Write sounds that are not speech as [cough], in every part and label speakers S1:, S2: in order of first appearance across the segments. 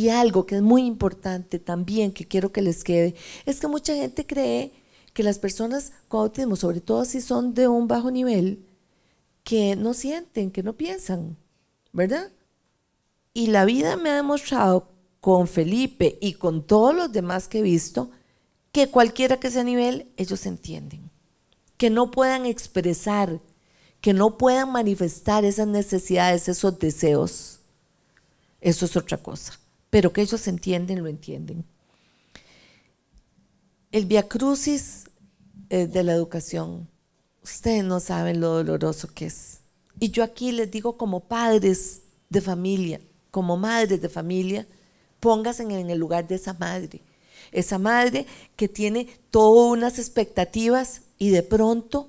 S1: Y algo que es muy importante también, que quiero que les quede, es que mucha gente cree que las personas con autismo, sobre todo si son de un bajo nivel, que no sienten, que no piensan, ¿verdad? Y la vida me ha demostrado con Felipe y con todos los demás que he visto, que cualquiera que sea nivel, ellos entienden. Que no puedan expresar, que no puedan manifestar esas necesidades, esos deseos. Eso es otra cosa pero que ellos entienden, lo entienden. El viacrucis eh, de la educación, ustedes no saben lo doloroso que es. Y yo aquí les digo como padres de familia, como madres de familia, póngase en el lugar de esa madre. Esa madre que tiene todas unas expectativas y de pronto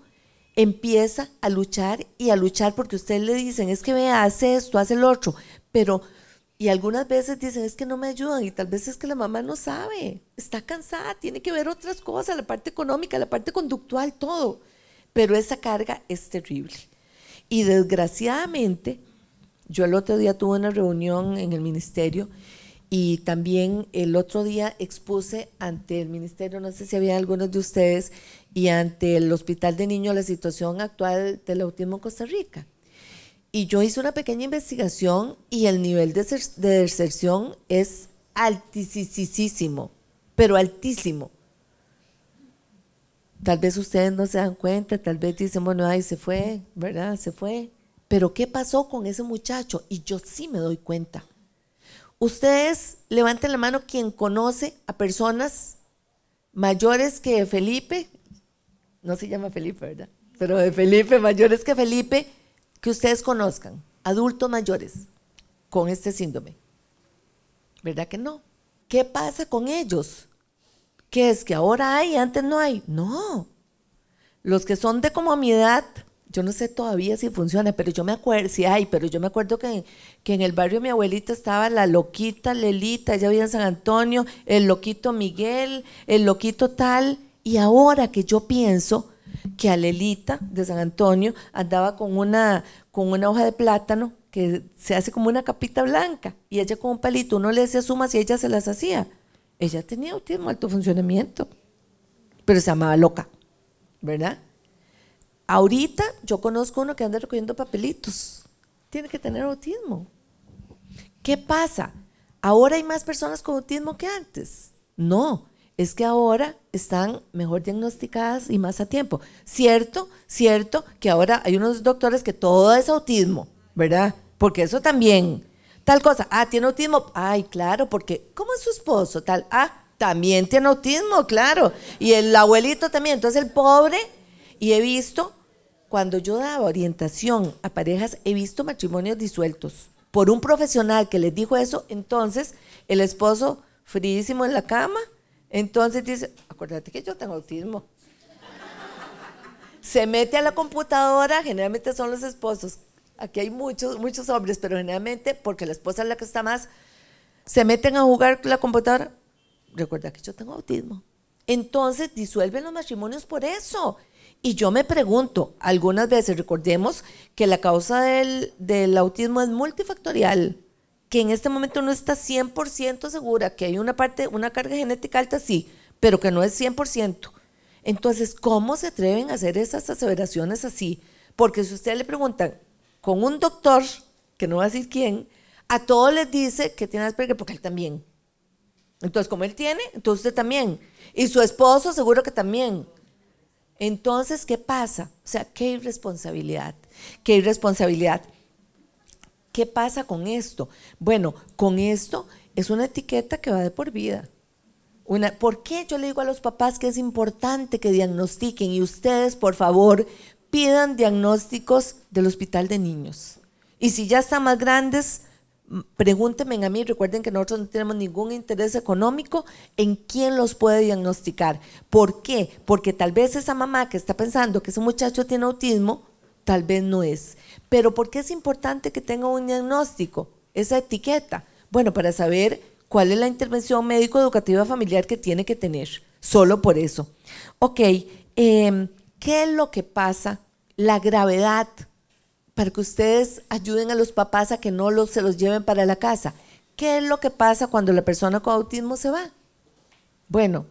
S1: empieza a luchar y a luchar porque ustedes le dicen, es que vea, hace esto, hace el otro, pero y algunas veces dicen, es que no me ayudan y tal vez es que la mamá no sabe, está cansada, tiene que ver otras cosas, la parte económica, la parte conductual, todo. Pero esa carga es terrible. Y desgraciadamente, yo el otro día tuve una reunión en el ministerio y también el otro día expuse ante el ministerio, no sé si había algunos de ustedes, y ante el Hospital de Niños la situación actual del autismo en Costa Rica. Y yo hice una pequeña investigación y el nivel de, deserción es altísimo, pero altísimo. Tal vez ustedes no se dan cuenta, tal vez dicen, bueno, ahí se fue, ¿verdad? Se fue. Pero ¿qué pasó con ese muchacho? Y yo sí me doy cuenta. Ustedes levanten la mano quien conoce a personas mayores que Felipe, no se llama Felipe, ¿verdad? Pero de Felipe, mayores que Felipe, que ustedes conozcan, adultos mayores con este síndrome? ¿Verdad que no? ¿Qué pasa con ellos? ¿Qué es que ahora hay, antes no hay? No. Los que son de como mi edad, yo no sé todavía si funciona, pero yo me acuerdo, si hay, pero yo me acuerdo que, que en el barrio de mi abuelita estaba la loquita Lelita, ella vivía en San Antonio, el loquito Miguel, el loquito tal, y ahora que yo pienso, que a Lelita de San Antonio andaba con una, hoja de plátano que se hace como una capita blanca y ella con un palito, uno le hacía sumas y ella se las hacía. Ella tenía autismo, alto funcionamiento, pero se llamaba loca, ¿verdad? Ahorita yo conozco uno que anda recogiendo papelitos, tiene que tener autismo. ¿Qué pasa? ¿Ahora hay más personas con autismo que antes? No, es que ahora están mejor diagnosticadas y más a tiempo. Cierto, cierto que ahora hay unos doctores que todo es autismo, ¿verdad? Porque eso también, tal cosa, ah, tiene autismo, ay, claro, porque, ¿cómo es su esposo? Tal, ah, también tiene autismo, claro, y el abuelito también, entonces el pobre, y he visto, cuando yo daba orientación a parejas, he visto matrimonios disueltos por un profesional que les dijo eso, entonces el esposo fríísimo en la cama, entonces dice, acuérdate que yo tengo autismo. Se mete a la computadora, generalmente son los esposos. Aquí hay muchos, muchos hombres, pero generalmente porque la esposa es la que está más, se meten a jugar la computadora. Recuerda que yo tengo autismo. Entonces disuelven los matrimonios por eso. Y yo me pregunto, algunas veces recordemos que la causa del, del autismo es multifactorial que en este momento no está 100% segura, que hay una parte, una carga genética alta, sí, pero que no es 100%. Entonces, ¿cómo se atreven a hacer esas aseveraciones así? Porque si usted le pregunta con un doctor, que no va a decir quién, a todos les dice que tiene Asperger porque él también. Entonces, como él tiene, entonces usted también. Y su esposo seguro que también. Entonces, ¿qué pasa? O sea, qué irresponsabilidad, qué irresponsabilidad. ¿Qué pasa con esto? Bueno, con esto es una etiqueta que va de por vida. Una, ¿Por qué yo le digo a los papás que es importante que diagnostiquen? Y ustedes, por favor, pidan diagnósticos del hospital de niños. Y si ya están más grandes, pregúntenme a mí, recuerden que nosotros no tenemos ningún interés económico en quién los puede diagnosticar. ¿Por qué? Porque tal vez esa mamá que está pensando que ese muchacho tiene autismo, tal vez no es. Pero ¿por qué es importante que tenga un diagnóstico, esa etiqueta? Bueno, para saber cuál es la intervención médico-educativa familiar que tiene que tener, solo por eso. Ok, em, ¿qué es lo que pasa? La gravedad, para que ustedes ayuden a los papás a que no se los lleven para la casa. ¿Qué es lo que pasa cuando la persona con autismo se va? Bueno,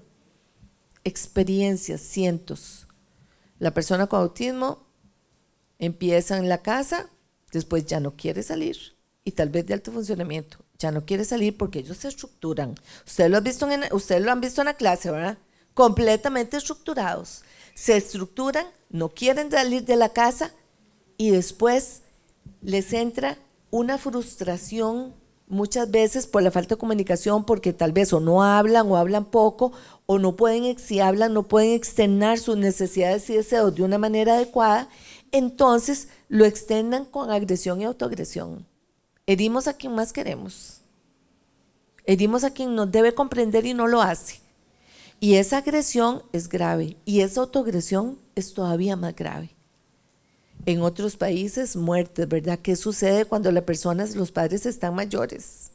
S1: experiencias, cientos. La persona con autismo Empieza en la casa, después ya no quiere salir y tal vez de alto funcionamiento. Ya no quiere salir porque ellos se estructuran. Ustedes lo, han visto en, ustedes lo han visto en la clase, ¿verdad? Completamente estructurados. Se estructuran, no quieren salir de la casa y después les entra una frustración muchas veces por la falta de comunicación, porque tal vez o no hablan o hablan poco, o no pueden, si hablan, no pueden externar sus necesidades y deseos de una manera adecuada, entonces lo extendan con agresión y autoagresión. Herimos a quien más queremos. Herimos a quien nos debe comprender y no lo hace. Y esa agresión es grave y esa autoagresión es todavía más grave. En otros países, muertes, ¿verdad? ¿Qué sucede cuando las personas, los padres están mayores?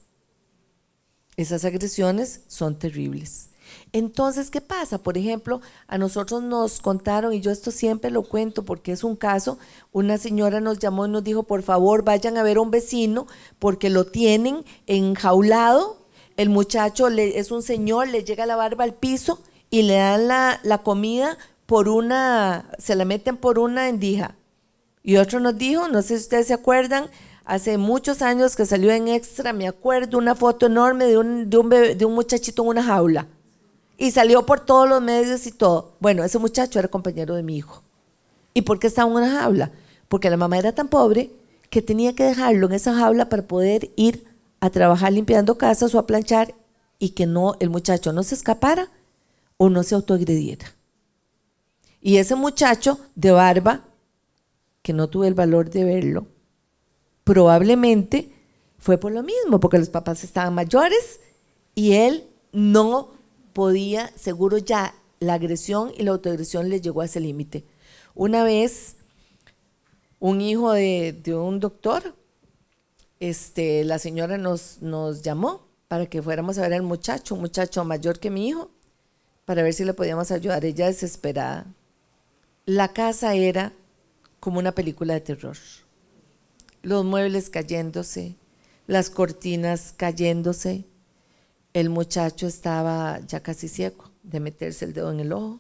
S1: Esas agresiones son terribles. Entonces, ¿qué pasa? Por ejemplo, a nosotros nos contaron, y yo esto siempre lo cuento porque es un caso, una señora nos llamó y nos dijo, por favor, vayan a ver a un vecino porque lo tienen enjaulado, el muchacho le, es un señor, le llega la barba al piso y le dan la, comida por una, se la meten por una endija. Y otro nos dijo, no sé si ustedes se acuerdan, hace muchos años que salió en Extra, me acuerdo una foto enorme de un, de un muchachito en una jaula. Y salió por todos los medios y todo. Bueno, ese muchacho era compañero de mi hijo. ¿Y por qué estaba en una jaula? Porque la mamá era tan pobre que tenía que dejarlo en esa jaula para poder ir a trabajar limpiando casas o a planchar y que no el muchacho no se escapara o no se autoagrediera. Y ese muchacho de barba, que no tuve el valor de verlo, probablemente fue por lo mismo, porque los papás estaban mayores y él no podía, seguro ya la agresión y la autoagresión le llegó a ese límite. Una vez, un hijo de, un doctor, este, la señora nos, nos llamó para que fuéramos a ver al muchacho, un muchacho mayor que mi hijo, para ver si le podíamos ayudar. Ella desesperada. La casa era como una película de terror. Los muebles cayéndose, las cortinas cayéndose, el muchacho estaba ya casi ciego de meterse el dedo en el ojo.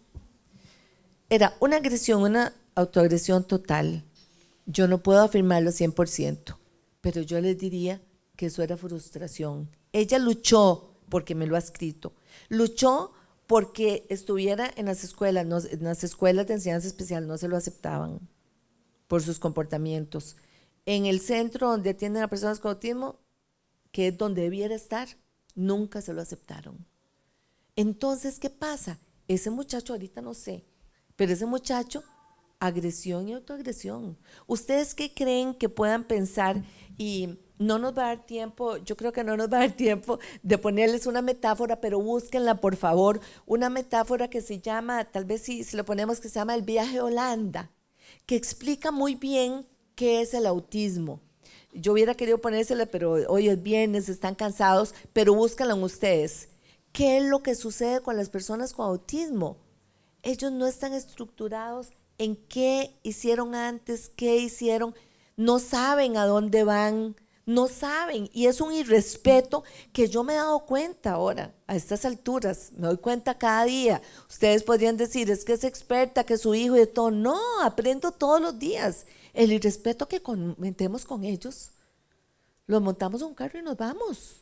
S1: Era una agresión, una autoagresión total. Yo no puedo afirmarlo 100%, pero yo les diría que eso era frustración. Ella luchó porque me lo ha escrito. Luchó porque estuviera en las escuelas, en las escuelas de enseñanza especial no se lo aceptaban por sus comportamientos. En el centro donde atienden a personas con autismo, que es donde debiera estar, Nunca se lo aceptaron. Entonces, ¿qué pasa? Ese muchacho, ahorita no sé, pero ese muchacho, agresión y autoagresión. ¿Ustedes qué creen que puedan pensar y no nos va a dar tiempo, yo creo que no nos va a dar tiempo de ponerles una metáfora, pero búsquenla por favor, una metáfora que se llama, tal vez si, si, lo ponemos, que se llama el viaje Holanda, que explica muy bien qué es el autismo. Yo hubiera querido ponérsela, pero hoy es viernes, están cansados, pero búscalo en ustedes. ¿Qué es lo que sucede con las personas con autismo? Ellos no están estructurados en qué hicieron antes, qué hicieron, no saben a dónde van, no saben. Y es un irrespeto que yo me he dado cuenta ahora, a estas alturas, me doy cuenta cada día. Ustedes podrían decir, es que es experta, que su hijo y todo. No, aprendo todos los días. El irrespeto que cometemos con ellos, lo montamos a un carro y nos vamos.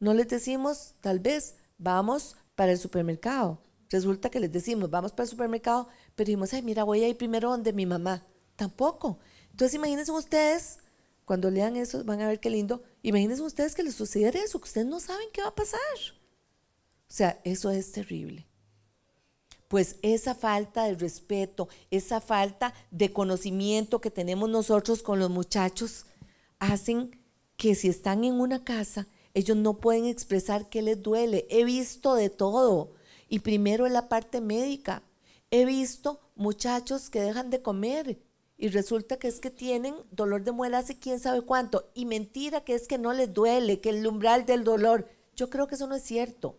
S1: No les decimos, tal vez, vamos para el supermercado. Resulta que les decimos, vamos para el supermercado, pero dijimos, ay, mira, voy a ir primero donde mi mamá. Tampoco. Entonces imagínense ustedes, cuando lean eso, van a ver qué lindo, imagínense ustedes que les sucediera eso, que ustedes no saben qué va a pasar. O sea, eso es terrible pues esa falta de respeto, esa falta de conocimiento que tenemos nosotros con los muchachos, hacen que si están en una casa, ellos no pueden expresar qué les duele. He visto de todo. Y primero en la parte médica. He visto muchachos que dejan de comer y resulta que es que tienen dolor de muela y quién sabe cuánto. Y mentira que es que no les duele, que el umbral del dolor. Yo creo que eso no es cierto.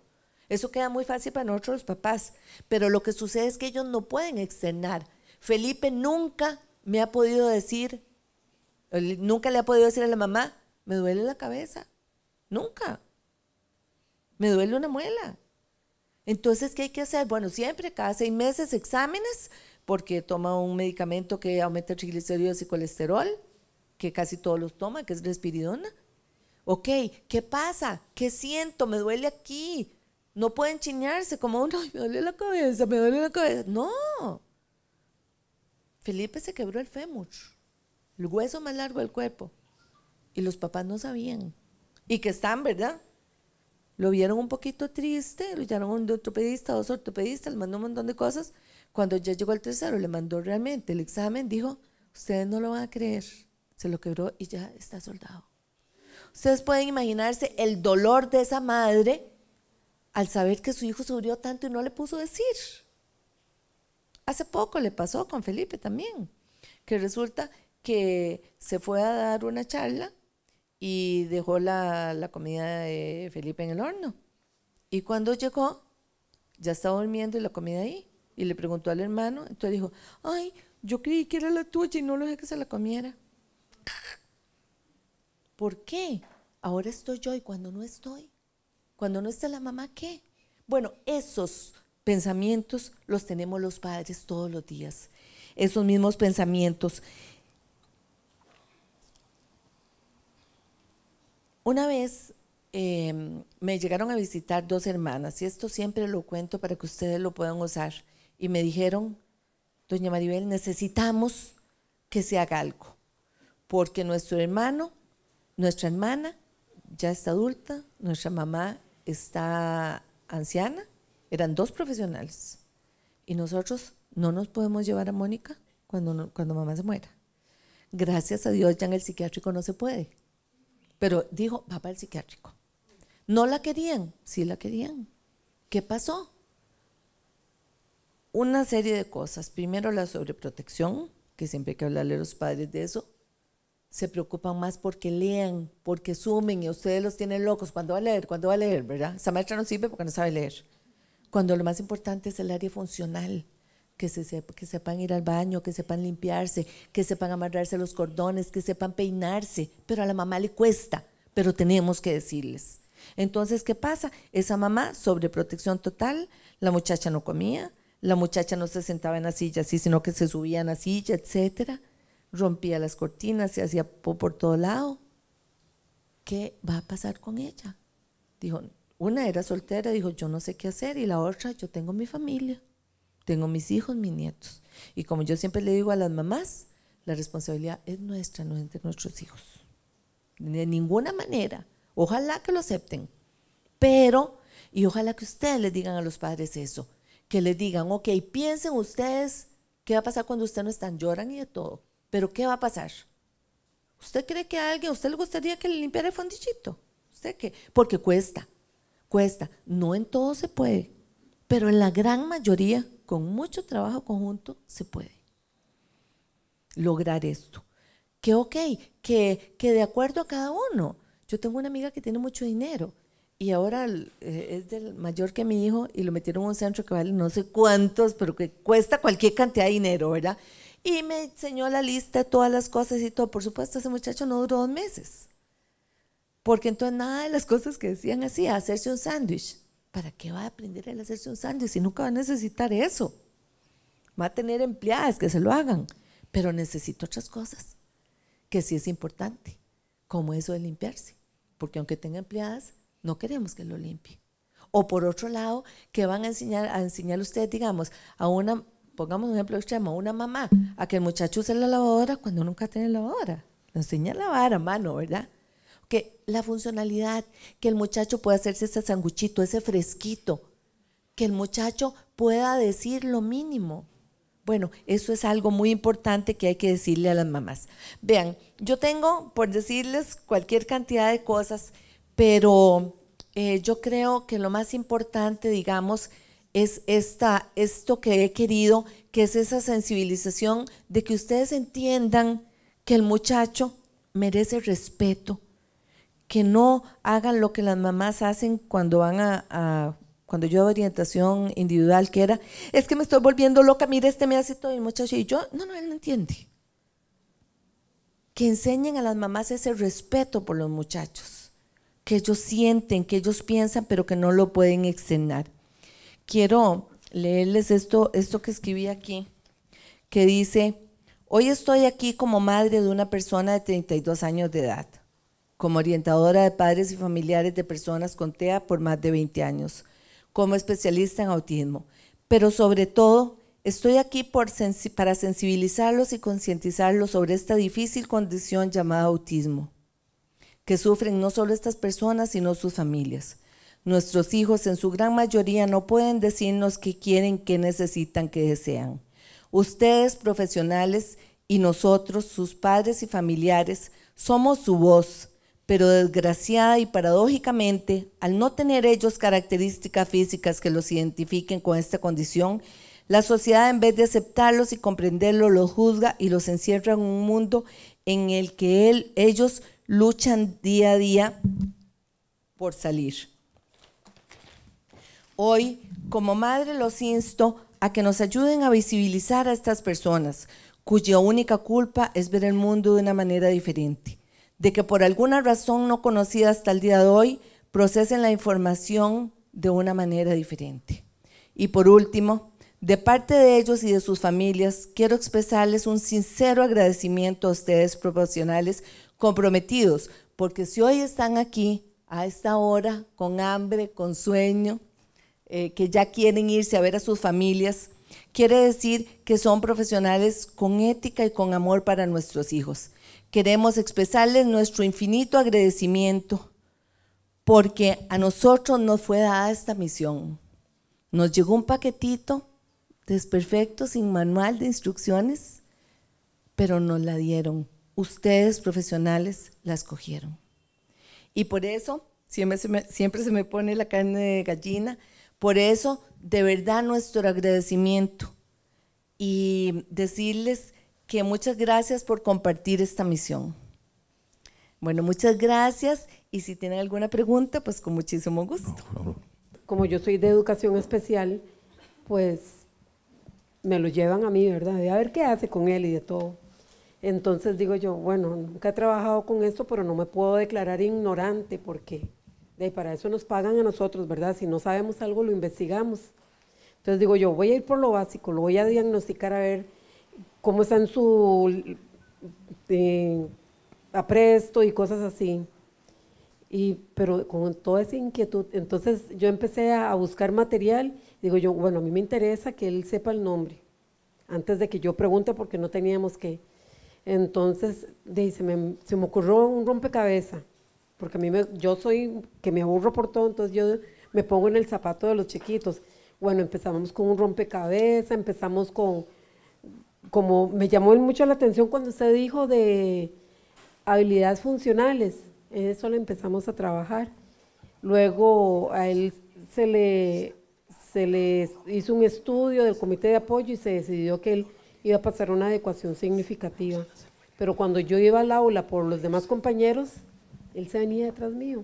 S1: Eso queda muy fácil para nosotros los papás, pero lo que sucede es que ellos no pueden externar. Felipe nunca me ha podido decir, nunca le ha podido decir a la mamá, me duele la cabeza, nunca. Me duele una muela. Entonces, ¿qué hay que hacer? Bueno, siempre, cada seis meses, exámenes, porque toma un medicamento que aumenta triglicéridos y colesterol, que casi todos los toman, que es respiridona. Ok, ¿qué pasa? ¿Qué siento? Me duele aquí. No pueden chiñarse como, uno, me duele la cabeza, me duele la cabeza. No. Felipe se quebró el fémur, el hueso más largo del cuerpo. Y los papás no sabían. Y que están, ¿verdad? Lo vieron un poquito triste, lo llamaron un ortopedista, dos ortopedistas, le mandó un montón de cosas. Cuando ya llegó el tercero, le mandó realmente el examen, dijo, ustedes no lo van a creer. Se lo quebró y ya está soldado. Ustedes pueden imaginarse el dolor de esa madre al saber que su hijo sufrió tanto y no le puso decir. Hace poco le pasó con Felipe también, que resulta que se fue a dar una charla y dejó la, comida de Felipe en el horno. Y cuando llegó, ya estaba durmiendo y la comida ahí. Y le preguntó al hermano, entonces dijo, ay, yo creí que era la tuya y no lo dejé que se la comiera. [laughs] ¿Por qué? Ahora estoy yo y cuando no estoy. Cuando no está la mamá, ¿qué? Bueno, esos pensamientos los tenemos los padres todos los días. Esos mismos pensamientos. Una vez em, me llegaron a visitar dos hermanas, y esto siempre lo cuento para que ustedes lo puedan usar, y me dijeron, doña Maribel, necesitamos que se haga algo, porque nuestro hermano, nuestra hermana, ya está adulta, nuestra mamá está anciana, eran dos profesionales. Y nosotros no nos podemos llevar a Mónica cuando, cuando mamá se muera. Gracias a Dios ya en el psiquiátrico no se puede. Pero dijo, papá, el psiquiátrico. No la querían, sí la querían. ¿Qué pasó? Una serie de cosas. Primero la sobreprotección, que siempre hay que hablarle a los padres de eso se preocupan más porque lean, porque sumen y ustedes los tienen locos. ¿Cuándo va a leer? ¿Cuándo va a leer? ¿Verdad? Esa maestra no sirve porque no sabe leer. Cuando lo más importante es el área funcional, que, se sepan ir al baño, que sepan limpiarse, que sepan amarrarse los cordones, que sepan peinarse, pero a la mamá le cuesta, pero tenemos que decirles. Entonces, ¿qué pasa? Esa mamá sobre protección total, la muchacha no comía, la muchacha no se sentaba en la silla así, sino que se subía en la silla, etcétera rompía las cortinas, se hacía por todo lado. ¿Qué va a pasar con ella? Dijo, una era soltera, dijo, yo no sé qué hacer, y la otra, yo tengo mi familia, tengo mis hijos, mis nietos. Y como yo siempre le digo a las mamás, la responsabilidad es nuestra, no es entre nuestros hijos. De ninguna manera. Ojalá que lo acepten. Pero, y ojalá que ustedes le digan a los padres eso, que les digan, ok, piensen ustedes qué va a pasar cuando ustedes no están, lloran y de todo. Pero ¿qué va a pasar? ¿Usted cree que a alguien, usted le gustaría que le limpiara el fondichito? ¿Usted qué? Porque cuesta, cuesta. No en todo se puede, pero en la gran mayoría, con mucho trabajo conjunto, se puede lograr esto. Que ok, que, que de acuerdo a cada uno. Yo tengo una amiga que tiene mucho dinero y ahora eh, es del mayor que mi hijo y lo metieron en un centro que vale no sé cuántos, pero que cuesta cualquier cantidad de dinero, ¿verdad? Y me enseñó la lista, todas las cosas y todo. Por supuesto, ese muchacho no duró dos meses. Porque entonces nada de las cosas que decían así, hacerse un sándwich. ¿Para qué va a aprender el a hacerse un sándwich si nunca va a necesitar eso? Va a tener empleadas que se lo hagan, pero necesito otras cosas que sí es importante, como eso de limpiarse. Porque aunque tenga empleadas, no queremos que lo limpie. O por otro lado, que van a enseñar a enseñar ustedes, digamos, a una pongamos un ejemplo extremo, una mamá, a que el muchacho use la lavadora cuando nunca tiene lavadora. Le enseña a lavar a mano, ¿verdad? Que la funcionalidad, que el muchacho pueda hacerse ese sanguchito, ese fresquito, que el muchacho pueda decir lo mínimo. Bueno, eso es algo muy importante que hay que decirle a las mamás. Vean, yo tengo por decirles cualquier cantidad de cosas, pero eh, yo creo que lo más importante, digamos, es esta, esto que he querido, que es esa sensibilización de que ustedes entiendan que el muchacho merece respeto, que no hagan lo que las mamás hacen cuando van a, cuando yo hago orientación individual, que era, es que me estoy volviendo loca, mire, este me hace todo el muchacho, y yo, no, no, él no entiende. Que enseñen a las mamás ese respeto por los muchachos, que ellos sienten, que ellos piensan, pero que no lo pueden externar quiero leerles esto, que escribí aquí, que dice, hoy estoy aquí como madre de una persona de 32 años de edad, como orientadora de padres y familiares de personas con TEA por más de 20 años, como especialista en autismo, pero sobre todo Estoy aquí para sensibilizarlos y concientizarlos sobre esta difícil condición llamada autismo, que sufren no solo estas personas, sino sus familias. Nuestros hijos en su gran mayoría no pueden decirnos qué quieren, qué necesitan, qué desean. Ustedes, profesionales, y nosotros, sus padres y familiares, somos su voz, pero desgraciada y paradójicamente, al no tener ellos características físicas que los identifiquen con esta condición, la sociedad en vez de aceptarlos y comprenderlos, los juzga y los encierra en un mundo en el que él, ellos luchan día a día por salir. Hoy, como madre, los insto a que nos ayuden a visibilizar a estas personas cuya única culpa es ver el mundo de una manera diferente, de que por alguna razón no conocida hasta el día de hoy procesen la información de una manera diferente. Y por último, de parte de ellos y de sus familias, quiero expresarles un sincero agradecimiento a ustedes profesionales comprometidos, porque si hoy están aquí, a esta hora, con hambre, con sueño, eh, que ya quieren irse a ver a sus familias, quiere decir que son profesionales con ética y con amor para nuestros hijos. Queremos expresarles nuestro infinito agradecimiento porque a nosotros nos fue dada esta misión. Nos llegó un paquetito desperfecto, sin manual de instrucciones, pero nos la dieron. Ustedes profesionales la escogieron. Y por eso siempre siempre se me pone la carne de gallina por eso, de verdad, nuestro agradecimiento y decirles que muchas gracias por compartir esta misión. Bueno, muchas gracias y si tienen alguna pregunta, pues con muchísimo gusto. Como yo soy de educación especial, pues me lo
S2: llevan a mí, ¿verdad? a ver qué hace con él y de todo. Entonces digo yo, bueno, nunca he trabajado con esto, pero no me puedo declarar ignorante porque de para eso nos pagan a nosotros, ¿verdad? Si no sabemos algo, lo investigamos. Entonces digo yo, voy a ir por lo básico, lo voy a diagnosticar a ver cómo está en su eh, apresto y cosas así. Y, pero con toda esa inquietud, entonces yo empecé a, buscar material, digo yo, bueno, a mí me interesa que él sepa el nombre, antes de que yo pregunte porque no teníamos que. Entonces se, me, se me ocurrió un rompecabezas porque a mí me, yo soy que me aburro por todo, entonces yo me pongo en el zapato de los chiquitos. Bueno, empezamos con un rompecabezas, empezamos con, como me llamó mucho la atención cuando usted dijo de habilidades funcionales, eso lo empezamos a trabajar. Luego a él se le, se le hizo un estudio del comité de apoyo y se decidió que él iba a pasar una adecuación significativa. Pero cuando yo iba al aula por los demás compañeros, él se venía detrás mío.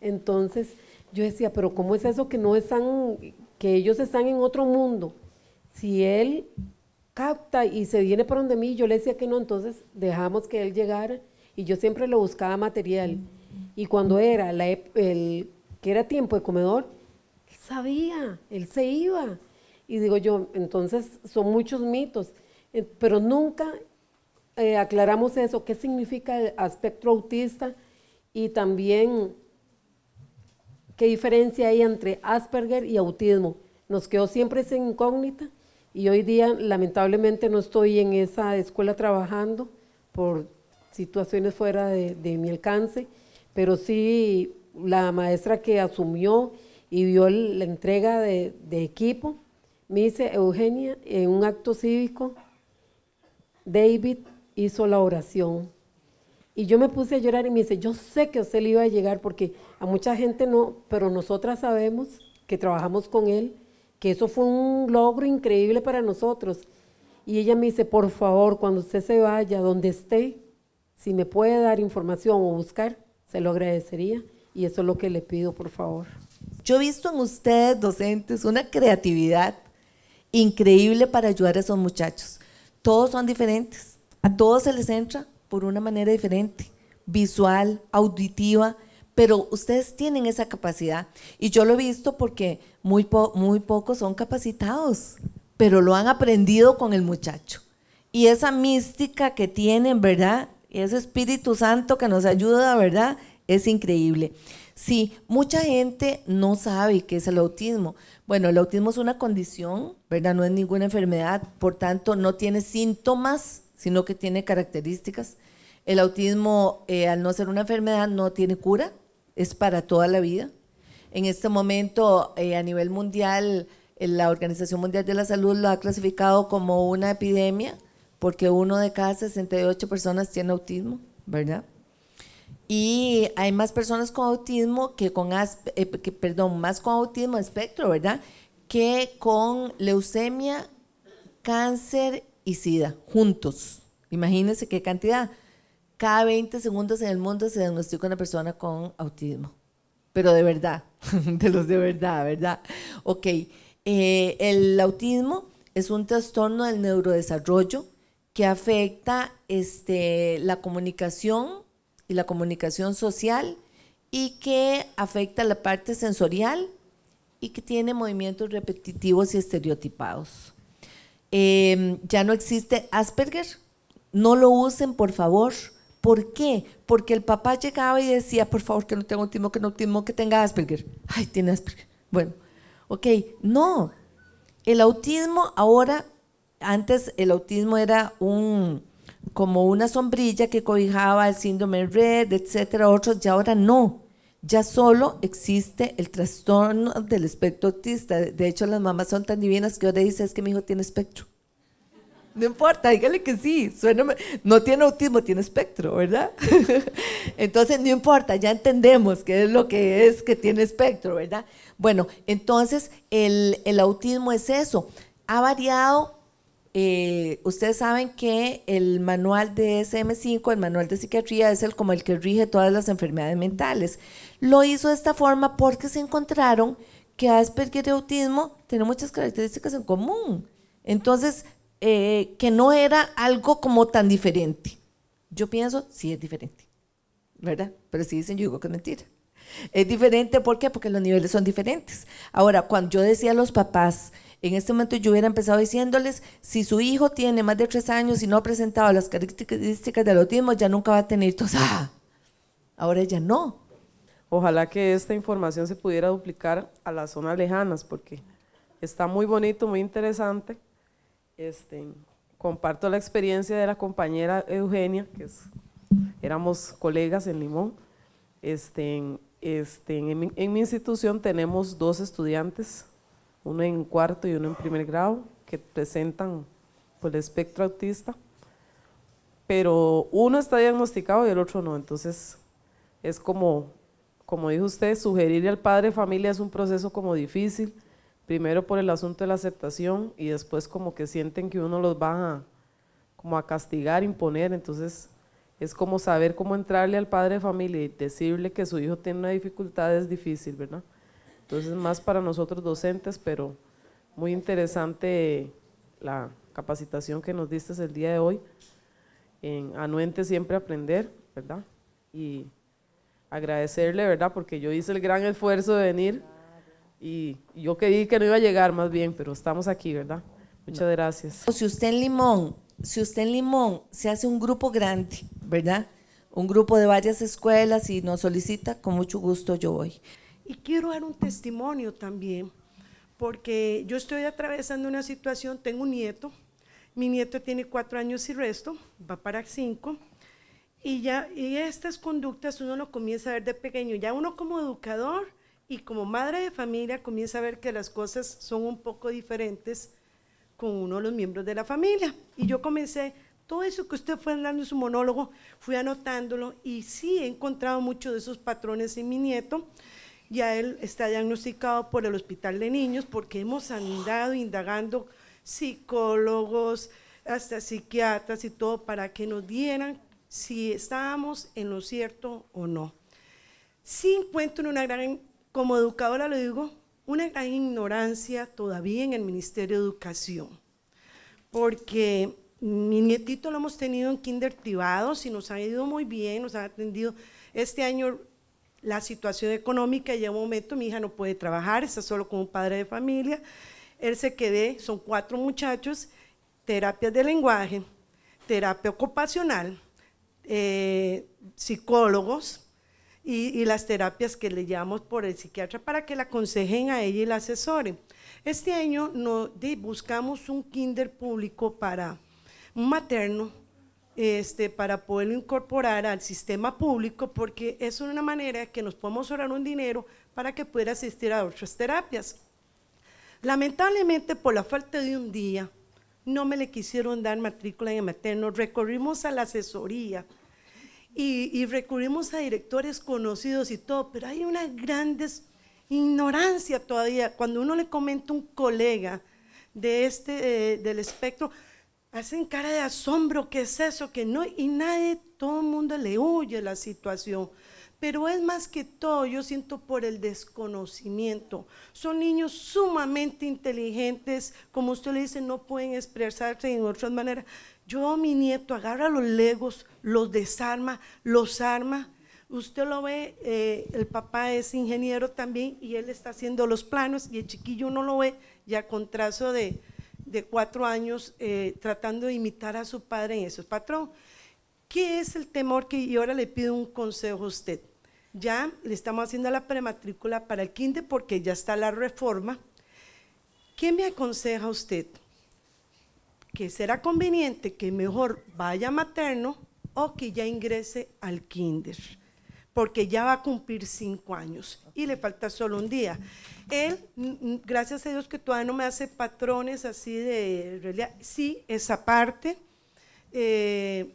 S2: Entonces yo decía, pero ¿cómo es eso que no están, que ellos están en otro mundo? Si él capta y se viene por donde mí, yo le decía que no, entonces dejamos que él llegara y yo siempre lo buscaba material. Y cuando era la, el, que era tiempo de comedor, él sabía, él se iba. Y digo yo, entonces son muchos mitos, eh, pero nunca eh, aclaramos eso, qué significa el aspecto autista y también qué diferencia hay entre Asperger y autismo. Nos quedó siempre esa incógnita y hoy día lamentablemente no estoy en esa escuela trabajando por situaciones fuera de, mi alcance, pero sí la maestra que asumió y vio la entrega de equipo, me dice, Eugenia, en un acto cívico, David hizo la oración y yo me puse a llorar y me dice, yo sé que usted le iba a llegar porque a mucha gente no, pero nosotras sabemos que trabajamos con él, que eso fue un logro increíble para nosotros. Y ella me dice, por favor, cuando usted se vaya, donde esté, si me puede dar información o buscar, se lo agradecería. Y eso es lo que le pido, por favor.
S1: Yo he visto en ustedes, docentes, una creatividad increíble para ayudar a esos muchachos. Todos son diferentes, a todos se les entra por una manera diferente, visual, auditiva, pero ustedes tienen esa capacidad. Y yo lo he visto porque muy, muy pocos son capacitados, pero lo han aprendido con el muchacho. Y esa mística que tienen, ¿verdad? Ese Espíritu Santo que nos ayuda, ¿verdad? Es increíble. Sí, mucha gente no sabe qué es el autismo. Bueno, el autismo es una condición, ¿verdad? No es ninguna enfermedad, por tanto, no tiene síntomas sino que tiene características. El autismo, eh, al no ser una enfermedad, no tiene cura, es para toda la vida. En este momento, eh, a nivel mundial, eh, la Organización Mundial de la Salud lo ha clasificado como una epidemia, porque uno de cada 68 personas tiene autismo, ¿verdad? Y hay más personas con autismo que con, perdón, más con autismo espectro, ¿verdad? Que con leucemia, cáncer y SIDA juntos. Imagínense qué cantidad. Cada 20 segundos en el mundo se diagnostica una persona con autismo. Pero de verdad, de [laughs] los de verdad, ¿verdad? Ok, eh, el autismo es un trastorno del neurodesarrollo que afecta este, la comunicación y la comunicación social y que afecta la parte sensorial y que tiene movimientos repetitivos y estereotipados. Em, ya no existe Asperger. No lo usen, por favor. ¿Por qué? Porque el papá llegaba y decía, por favor, que no tengo autismo, que no autismo, que tenga Asperger. Ay, tiene Asperger. Bueno, ok, no. El autismo ahora, antes el autismo era un como una sombrilla que cobijaba el síndrome red, etcétera, otros, y ahora no ya solo existe el trastorno del espectro autista. De hecho, las mamás son tan divinas que ahora dice, es que mi hijo tiene espectro. No importa, dígale que sí, no tiene autismo, tiene espectro, ¿verdad? [laughs] entonces, no importa, ya entendemos qué es lo que es que tiene espectro, ¿verdad? Bueno, entonces el, autismo es eso. Ha variado, eh, ustedes saben que el manual de SM5, el manual de psiquiatría, es el como el que rige todas las enfermedades mentales. Lo hizo de esta forma porque se encontraron que Asperger y autismo tienen muchas características en común. Entonces, eh, que no era algo como tan diferente. Yo pienso, sí es diferente, ¿verdad? Pero si dicen, yo digo que es mentira. Es diferente, ¿por Porque los niveles son diferentes. Ahora, cuando yo decía a los papás, en este momento yo hubiera empezado diciéndoles, si su hijo tiene más de tres años y no ha presentado las características del autismo, ya nunca va a tener tos. Ah,
S3: ahora ya no, Ojalá que esta información se pudiera duplicar a las zonas lejanas, porque está muy bonito, muy interesante. Este, comparto la experiencia de la compañera Eugenia, que es, éramos colegas en Limón. Este, este, en, mi, en mi institución tenemos dos estudiantes, uno en cuarto y uno en primer grado, que presentan por pues, el espectro autista, pero uno está diagnosticado y el otro no, entonces es como como dijo usted, sugerirle al padre familia es un proceso como difícil, primero por el asunto de la aceptación y después como que sienten que uno los va a, como a castigar, imponer, entonces es como saber cómo entrarle al padre familia y decirle que su hijo tiene una dificultad es difícil, ¿verdad? Entonces más para nosotros docentes, pero muy interesante la capacitación que nos diste el día de hoy. En Anuente siempre aprender, ¿verdad? Y agradecerle, ¿verdad? Porque yo hice el gran esfuerzo de venir y yo creí que no iba a llegar más bien, pero estamos aquí, ¿verdad? Muchas gracias.
S1: Si usted en Limón, si usted en Limón se hace un grupo grande, ¿verdad? Un grupo de varias escuelas y nos solicita, con mucho gusto yo voy.
S4: Y quiero dar un testimonio también, porque yo estoy atravesando una situación, tengo un nieto, mi nieto tiene cuatro años y resto, va para cinco, y ya y estas conductas uno lo comienza a ver de pequeño. Ya uno como educador y como madre de familia comienza a ver que las cosas son un poco diferentes con uno de los miembros de la familia. Y yo comencé, todo eso que usted fue hablando en su monólogo, fui anotándolo y sí he encontrado muchos de esos patrones en mi nieto. Ya él está diagnosticado por el Hospital de Niños porque hemos andado indagando psicólogos, hasta psiquiatras y todo para que nos dieran si estábamos en lo cierto o no. Sí encuentro una gran, como educadora lo digo, una gran ignorancia todavía en el Ministerio de Educación, porque mi nietito lo hemos tenido en kinder privado, y nos ha ido muy bien, nos ha atendido. Este año la situación económica llega un momento, mi hija no puede trabajar, está solo con un padre de familia, él se quedé, son cuatro muchachos, terapias de lenguaje, terapia ocupacional, eh, psicólogos y, las terapias que le llamamos por el psiquiatra para que la aconsejen a ella y la asesoren. Este año buscamos un kinder público para un materno este, para poderlo incorporar al sistema público porque es una manera que nos podemos ahorrar un dinero para que pueda asistir a otras terapias. Lamentablemente por la falta de un día, no me le quisieron dar matrícula en materno, recorrimos a la asesoría y, recurrimos a directores conocidos y todo, pero hay una gran ignorancia todavía. Cuando uno le comenta a un colega de este, eh, del espectro, hacen cara de asombro, ¿qué es eso? Que no, y nadie, todo el mundo le huye la situación pero es más que todo, yo siento por el desconocimiento. Son niños sumamente inteligentes, como usted le dice, no pueden expresarse en otra manera. Yo, mi nieto, agarra los legos, los desarma, los arma. Usted lo ve, eh, el papá es ingeniero también y él está haciendo los planos y el chiquillo no lo ve ya con trazo de, cuatro años eh, tratando de imitar a su padre en eso. patrón. ¿Qué es el temor que y ahora le pido un consejo a usted? Ya le estamos haciendo la prematrícula para el kinder porque ya está la reforma. ¿Qué me aconseja usted? Que será conveniente que mejor vaya materno o que ya ingrese al kinder, porque ya va a cumplir cinco años y le falta solo un día. Él, gracias a Dios que todavía no me hace patrones así de realidad, sí, esa parte, eh,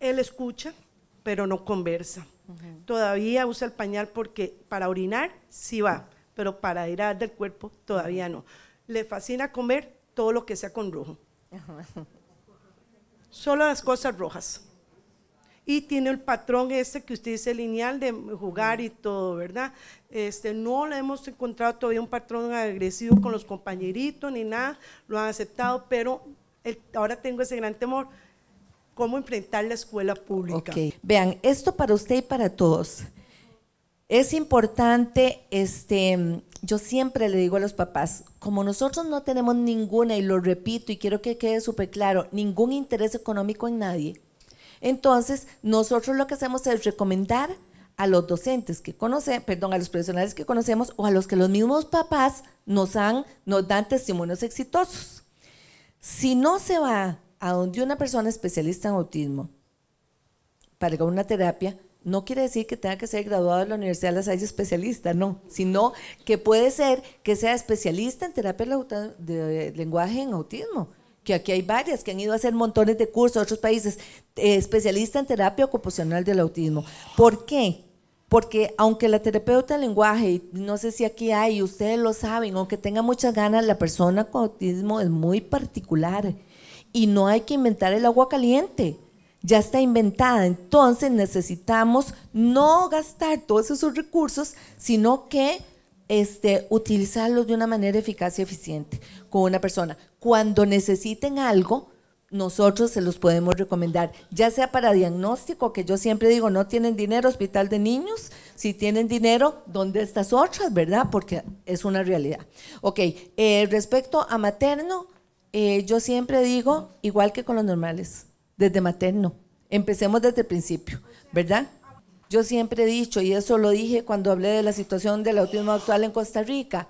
S4: él escucha, pero no conversa. Todavía usa el pañal porque para orinar sí va, pero para ir al del cuerpo todavía no. Le fascina comer todo lo que sea con rojo. Solo las cosas rojas. Y tiene el patrón este que usted dice lineal de jugar y todo, ¿verdad? Este, no le hemos encontrado todavía un patrón agresivo con los compañeritos ni nada, lo han aceptado, pero ahora tengo ese gran temor cómo enfrentar la escuela pública.
S1: Vean, esto para usted y para todos. Es importante, este, yo siempre le digo a los papás, como nosotros no tenemos ninguna, y lo repito y quiero que quede súper claro, ningún interés económico en nadie, entonces nosotros lo que hacemos es recomendar a los docentes que conocen, perdón, a los profesionales que conocemos o a los que los mismos papás nos, han, nos dan testimonios exitosos. Si no se va a donde una persona especialista en autismo para una terapia, no quiere decir que tenga que ser graduado de la Universidad de las hay especialista, no, sino que puede ser que sea especialista en terapia de lenguaje en autismo, que aquí hay varias que han ido a hacer montones de cursos a otros países, eh, especialista en terapia ocupacional del autismo. ¿Por qué? Porque aunque la terapeuta de lenguaje, no sé si aquí hay, ustedes lo saben, aunque tenga muchas ganas, la persona con autismo es muy particular y no hay que inventar el agua caliente. Ya está inventada, entonces necesitamos no gastar todos esos recursos, sino que este, utilizarlos de una manera eficaz y eficiente con una persona. Cuando necesiten algo, nosotros se los podemos recomendar, ya sea para diagnóstico, que yo siempre digo, no tienen dinero, hospital de niños, si tienen dinero, ¿dónde estas otras, verdad? Porque es una realidad. Ok, eh, respecto a materno, eh, yo siempre digo, igual que con los normales, desde materno. Empecemos desde el principio, ¿verdad? Yo siempre he dicho, y eso lo dije cuando hablé de la situación del autismo actual en Costa Rica,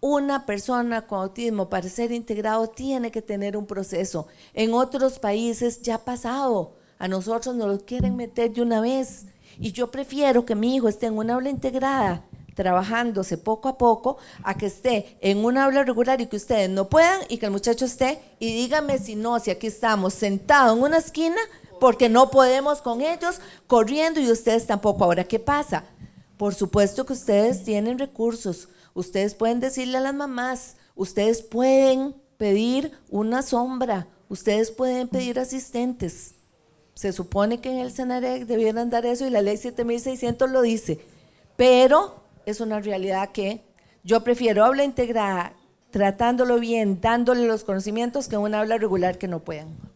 S1: una persona con autismo para ser integrado tiene que tener un proceso. En otros países ya ha pasado. A nosotros nos lo quieren meter de una vez. Y yo prefiero que mi hijo esté en una aula integrada trabajándose poco a poco a que esté en un aula regular y que ustedes no puedan y que el muchacho esté y dígame si no, si aquí estamos sentados en una esquina porque no podemos con ellos corriendo y ustedes tampoco. Ahora, ¿qué pasa? Por supuesto que ustedes tienen recursos, ustedes pueden decirle a las mamás, ustedes pueden pedir una sombra, ustedes pueden pedir asistentes. Se supone que en el CENAREC debieran dar eso y la ley 7600 lo dice, pero es una realidad que yo prefiero habla integrada, tratándolo bien, dándole los conocimientos, que una habla regular que no puedan.